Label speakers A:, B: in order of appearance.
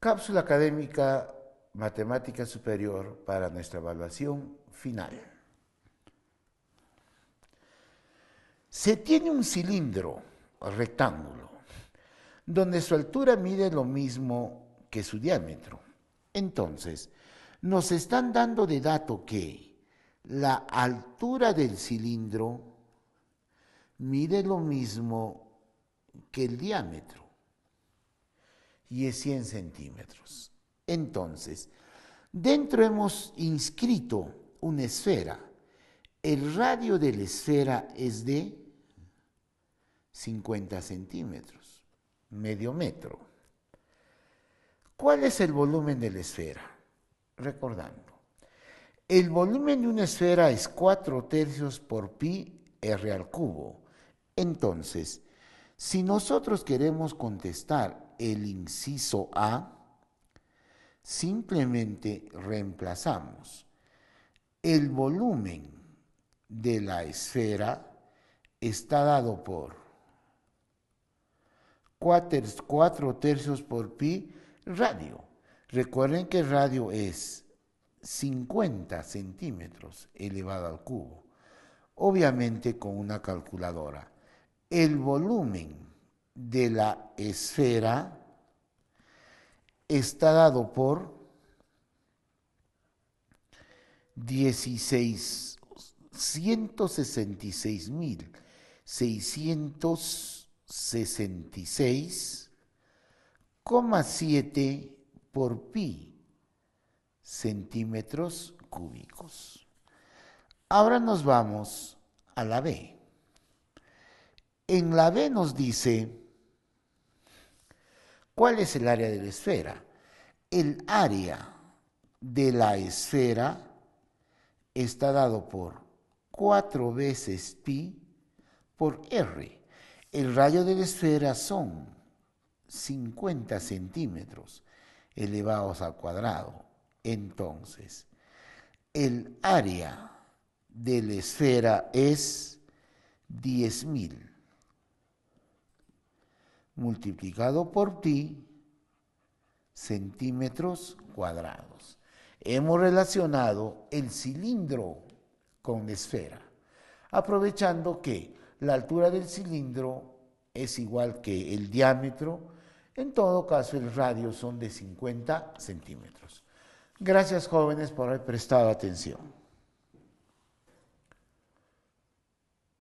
A: Cápsula académica Matemática Superior para nuestra evaluación final. Se tiene un cilindro rectángulo donde su altura mide lo mismo que su diámetro. Entonces, nos están dando de dato que la altura del cilindro mide lo mismo que el diámetro y es 100 centímetros. Entonces, dentro hemos inscrito una esfera. El radio de la esfera es de 50 centímetros, medio metro. ¿Cuál es el volumen de la esfera? Recordando, el volumen de una esfera es 4 tercios por pi r al cubo. Entonces, si nosotros queremos contestar el inciso A, simplemente reemplazamos el volumen de la esfera está dado por 4 tercios por pi radio. Recuerden que radio es 50 centímetros elevado al cubo, obviamente con una calculadora el volumen de la esfera está dado por 16, 166.666,7 por pi centímetros cúbicos. Ahora nos vamos a la B. En la B nos dice, ¿cuál es el área de la esfera? El área de la esfera está dado por 4 veces pi por r. El rayo de la esfera son 50 centímetros elevados al cuadrado. Entonces, el área de la esfera es 10.000 multiplicado por pi centímetros cuadrados. Hemos relacionado el cilindro con la esfera, aprovechando que la altura del cilindro es igual que el diámetro, en todo caso el radio son de 50 centímetros. Gracias jóvenes por haber prestado atención.